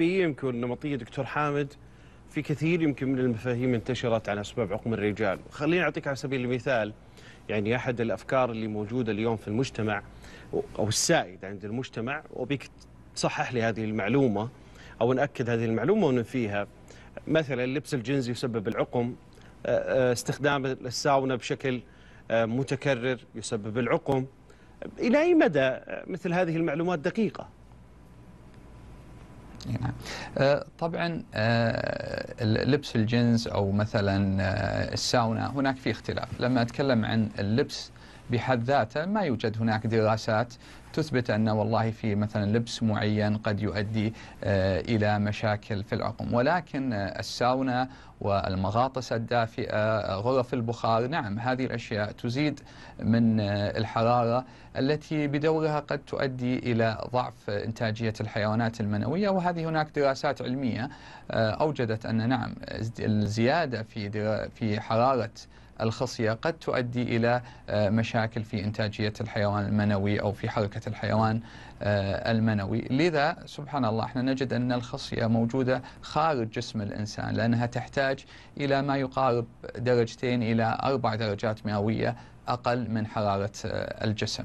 يمكن نمطيه دكتور حامد في كثير يمكن من المفاهيم انتشرت عن اسباب عقم الرجال، خليني اعطيك على سبيل المثال يعني احد الافكار اللي موجوده اليوم في المجتمع او السائد عند المجتمع وبيك تصحح لي هذه المعلومه او ناكد هذه المعلومه وننفيها مثلا اللبس الجنسي يسبب العقم آه، آه، استخدام الساونا بشكل آه، متكرر يسبب العقم الى اي مدى مثل هذه المعلومات دقيقه؟ نعم. آه، طبعا آه، لبس الجنس او مثلا آه، الساونا هناك في اختلاف لما اتكلم عن اللبس بحد ذاته ما يوجد هناك دراسات تثبت أن والله في مثلا لبس معين قد يؤدي إلى مشاكل في العقم ولكن الساونا والمغاطس الدافئة غرف البخار نعم هذه الأشياء تزيد من آه، الحرارة التي بدورها قد تؤدي إلى ضعف إنتاجية الحيوانات المنوية وهذه هناك دراسات علمية آه، أوجدت أن نعم الزيادة في في حرارة الخصية قد تؤدي إلى آه، مشاكل في إنتاجية الحيوان المنوي أو في حركة الحيوان المنوي لذا سبحان الله احنا نجد أن الخصية موجودة خارج جسم الإنسان لأنها تحتاج تحتاج إلى ما يقارب درجتين إلى أربع درجات مئوية أقل من حرارة الجسم